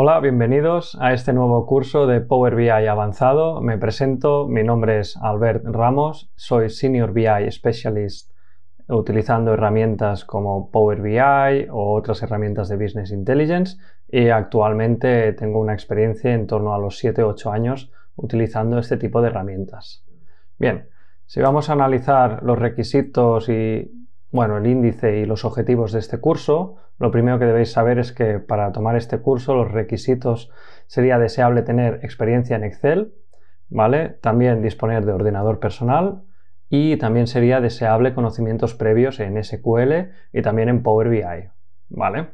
Hola, bienvenidos a este nuevo curso de Power BI avanzado. Me presento, mi nombre es Albert Ramos, soy Senior BI Specialist utilizando herramientas como Power BI o otras herramientas de Business Intelligence y actualmente tengo una experiencia en torno a los 7-8 años utilizando este tipo de herramientas. Bien, si vamos a analizar los requisitos y bueno, el índice y los objetivos de este curso. Lo primero que debéis saber es que para tomar este curso los requisitos sería deseable tener experiencia en Excel, ¿vale? También disponer de ordenador personal y también sería deseable conocimientos previos en SQL y también en Power BI, ¿vale?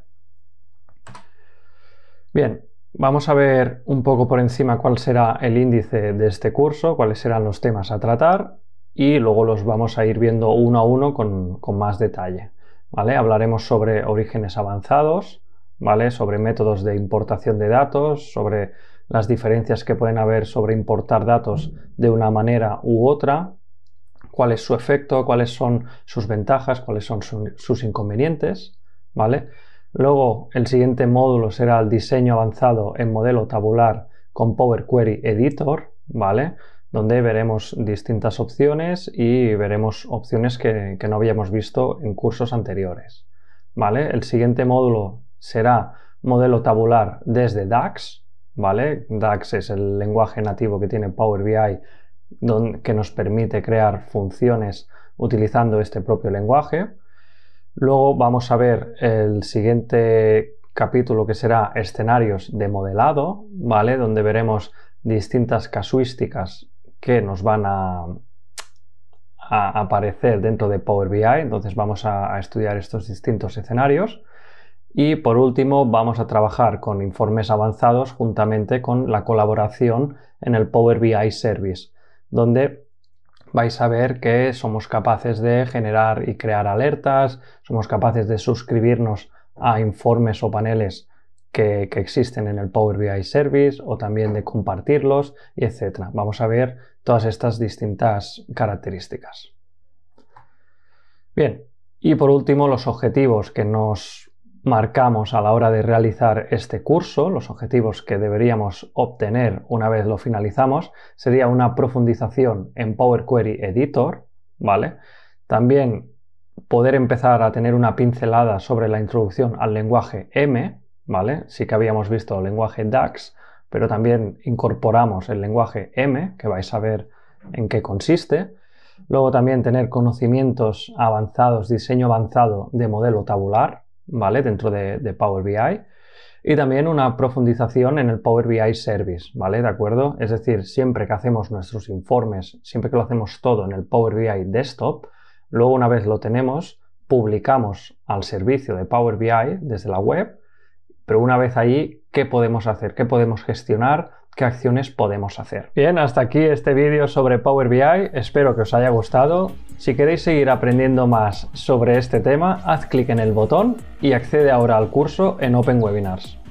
Bien, vamos a ver un poco por encima cuál será el índice de este curso, cuáles serán los temas a tratar y luego los vamos a ir viendo uno a uno con, más detalle. ¿vale? Hablaremos sobre orígenes avanzados, ¿vale? sobre métodos de importación de datos, sobre las diferencias que pueden haber sobre importar datos de una manera u otra, cuál es su efecto, cuáles son sus ventajas, cuáles son sus inconvenientes. ¿vale? Luego, el siguiente módulo será el diseño avanzado en modelo tabular con Power Query Editor, ¿vale? donde veremos distintas opciones y veremos opciones que, no habíamos visto en cursos anteriores. ¿vale? El siguiente módulo será modelo tabular desde DAX. ¿vale? DAX es el lenguaje nativo que tiene Power BI que nos permite crear funciones utilizando este propio lenguaje. Luego vamos a ver el siguiente capítulo que será escenarios de modelado, ¿vale? Donde veremos distintas casuísticas que nos van a, aparecer dentro de Power BI. Entonces vamos a estudiar estos distintos escenarios. Y por último, vamos a trabajar con informes avanzados juntamente con la colaboración en el Power BI Service, donde vais a ver que somos capaces de generar y crear alertas, somos capaces de suscribirnos a informes o paneles que, existen en el Power BI Service o también de compartirlos, etc. Vamos a ver todas estas distintas características. Bien, y por último los objetivos que nos marcamos a la hora de realizar este curso, los objetivos que deberíamos obtener una vez lo finalizamos, sería una profundización en Power Query Editor, ¿vale? También poder empezar a tener una pincelada sobre la introducción al lenguaje M, Sí que habíamos visto el lenguaje DAX, pero también incorporamos el lenguaje M, que vais a ver en qué consiste. Luego también tener conocimientos avanzados, diseño avanzado de modelo tabular, Dentro de, Power BI. Y también una profundización en el Power BI Service, ¿De acuerdo? Es decir, siempre que hacemos nuestros informes, siempre que lo hacemos todo en el Power BI Desktop, luego una vez lo tenemos, publicamos al servicio de Power BI desde la web pero una vez ahí, ¿qué podemos hacer? ¿Qué podemos gestionar? ¿Qué acciones podemos hacer? Bien, hasta aquí este vídeo sobre Power BI. Espero que os haya gustado. Si queréis seguir aprendiendo más sobre este tema, haz clic en el botón y accede ahora al curso en Open Webinars.